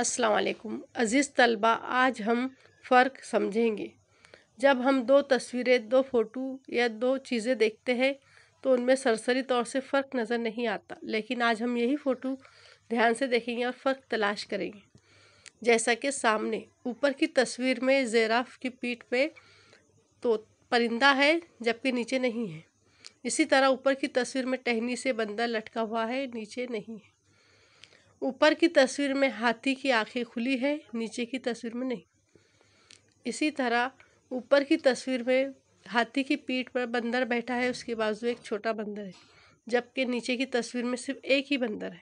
अस्सलाम वालेकुम अज़ीज़ तलबा आज हम फ़र्क समझेंगे जब हम दो तस्वीरें दो फ़ोटो या दो चीज़ें देखते हैं तो उनमें सरसरी तौर से फ़र्क नज़र नहीं आता लेकिन आज हम यही फ़ोटो ध्यान से देखेंगे और फ़र्क तलाश करेंगे जैसा कि सामने ऊपर की तस्वीर में जेराफ की पीठ पे तो परिंदा है जबकि नीचे नहीं है इसी तरह ऊपर की तस्वीर में टहनी से बंदर लटका हुआ है नीचे नहीं है ऊपर की तस्वीर में हाथी की आंखें खुली है नीचे की तस्वीर में नहीं इसी तरह ऊपर की तस्वीर में हाथी की पीठ पर बंदर बैठा है उसके बाजू एक छोटा बंदर है जबकि नीचे की तस्वीर में सिर्फ एक ही बंदर है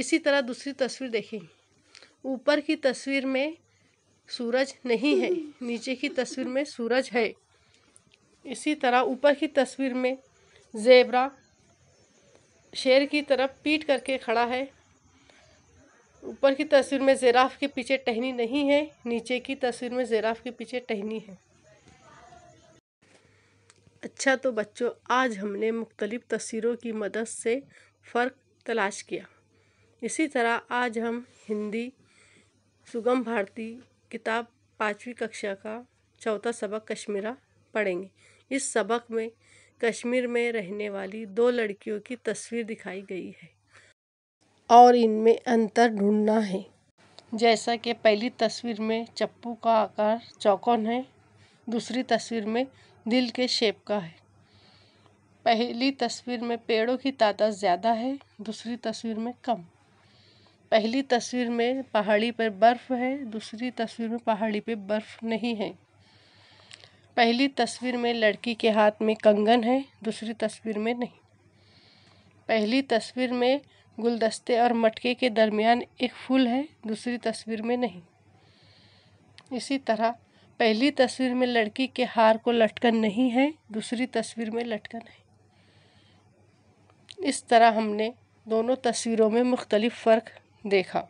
इसी तरह दूसरी तस्वीर देखें ऊपर की तस्वीर में सूरज नहीं है नीचे की तस्वीर में सूरज है इसी तरह ऊपर की तस्वीर में जेबरा शेर की तरफ पीट करके खड़ा है ऊपर की तस्वीर में ज़ेराफ़ के पीछे टहनी नहीं है नीचे की तस्वीर में ज़ेराफ़ के पीछे टहनी है अच्छा तो बच्चों आज हमने मुख्तलिफ़ तस्वीरों की मदद से फ़र्क तलाश किया इसी तरह आज हम हिंदी सुगम भारती किताब पाँचवीं कक्षा का चौथा सबक कश्मीरा पढ़ेंगे इस सबक में कश्मीर में रहने वाली दो लड़कियों की तस्वीर दिखाई गई है और इनमें अंतर ढूंढना है जैसा कि पहली तस्वीर में चप्पू का आकार चौकोन है दूसरी तस्वीर में दिल के शेप का है पहली तस्वीर में पेड़ों की तादाद ज़्यादा है दूसरी तस्वीर में कम पहली तस्वीर में पहाड़ी पर बर्फ़ है दूसरी तस्वीर में पहाड़ी पर बर्फ़ नहीं है पहली तस्वीर में लड़की के हाथ में कंगन है दूसरी तस्वीर में नहीं पहली तस्वीर में गुलदस्ते और मटके के दरमियान एक फूल है दूसरी तस्वीर में नहीं इसी तरह पहली तस्वीर में लड़की के हार को लटकन नहीं है दूसरी तस्वीर में लटकन है इस तरह हमने दोनों तस्वीरों में मुख्तलिफ़ फ़र्क देखा